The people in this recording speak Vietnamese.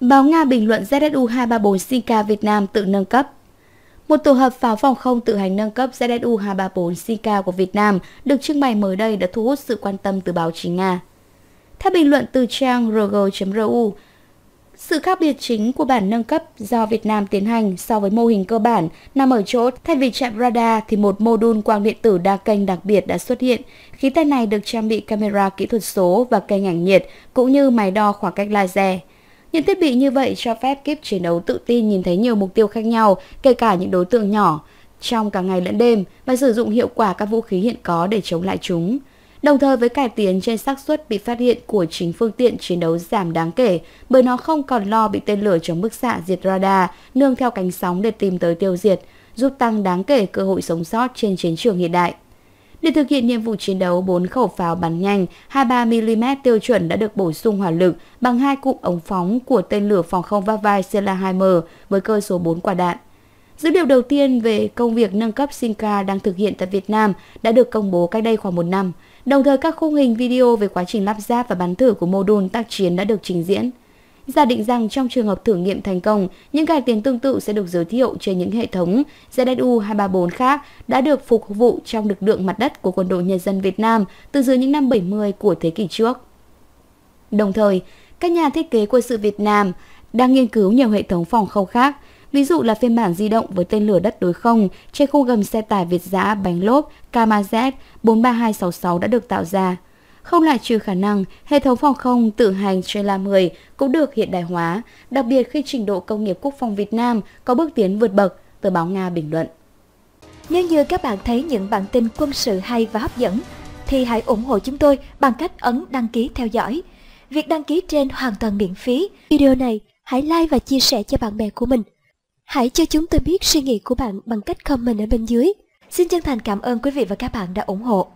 Báo Nga bình luận ZSU-234 Sika Việt Nam tự nâng cấp một tổ hợp pháo phòng không tự hành nâng cấp ZSU-234 Sika của Việt Nam được trưng bày mới đây đã thu hút sự quan tâm từ báo chí Nga. Theo bình luận từ trang rg.ru, sự khác biệt chính của bản nâng cấp do Việt Nam tiến hành so với mô hình cơ bản nằm ở chỗ thay vì chạm radar thì một mô đun quang điện tử đa kênh đặc biệt đã xuất hiện. Khí tay này được trang bị camera kỹ thuật số và kênh ảnh nhiệt cũng như máy đo khoảng cách laser. Những thiết bị như vậy cho phép kiếp chiến đấu tự tin nhìn thấy nhiều mục tiêu khác nhau, kể cả những đối tượng nhỏ, trong cả ngày lẫn đêm và sử dụng hiệu quả các vũ khí hiện có để chống lại chúng. Đồng thời với cải tiến trên xác suất bị phát hiện của chính phương tiện chiến đấu giảm đáng kể bởi nó không còn lo bị tên lửa chống bức xạ diệt radar nương theo cánh sóng để tìm tới tiêu diệt, giúp tăng đáng kể cơ hội sống sót trên chiến trường hiện đại. Để thực hiện nhiệm vụ chiến đấu, 4 khẩu pháo bắn nhanh 23mm tiêu chuẩn đã được bổ sung hỏa lực bằng hai cụm ống phóng của tên lửa phòng không Vavai Sela-2M với cơ số 4 quả đạn. Dữ liệu đầu tiên về công việc nâng cấp SINCA đang thực hiện tại Việt Nam đã được công bố cách đây khoảng một năm. Đồng thời các khung hình video về quá trình lắp ráp và bắn thử của mô đun tác chiến đã được trình diễn giả định rằng trong trường hợp thử nghiệm thành công, những cải tiến tương tự sẽ được giới thiệu trên những hệ thống ZSU-234 khác đã được phục vụ trong lực lượng mặt đất của quân đội nhân dân Việt Nam từ dưới những năm 70 của thế kỷ trước. Đồng thời, các nhà thiết kế quân sự Việt Nam đang nghiên cứu nhiều hệ thống phòng không khác, ví dụ là phiên bản di động với tên lửa đất đối không trên khu gầm xe tải Việt giã bánh lốp KMZ 43266 đã được tạo ra. Không loại trừ khả năng, hệ thống phòng không tự hành Strela 10 cũng được hiện đại hóa, đặc biệt khi trình độ công nghiệp quốc phòng Việt Nam có bước tiến vượt bậc, tờ báo Nga bình luận. Nếu như các bạn thấy những bản tin quân sự hay và hấp dẫn, thì hãy ủng hộ chúng tôi bằng cách ấn đăng ký theo dõi. Việc đăng ký trên hoàn toàn miễn phí. Video này hãy like và chia sẻ cho bạn bè của mình. Hãy cho chúng tôi biết suy nghĩ của bạn bằng cách comment ở bên dưới. Xin chân thành cảm ơn quý vị và các bạn đã ủng hộ.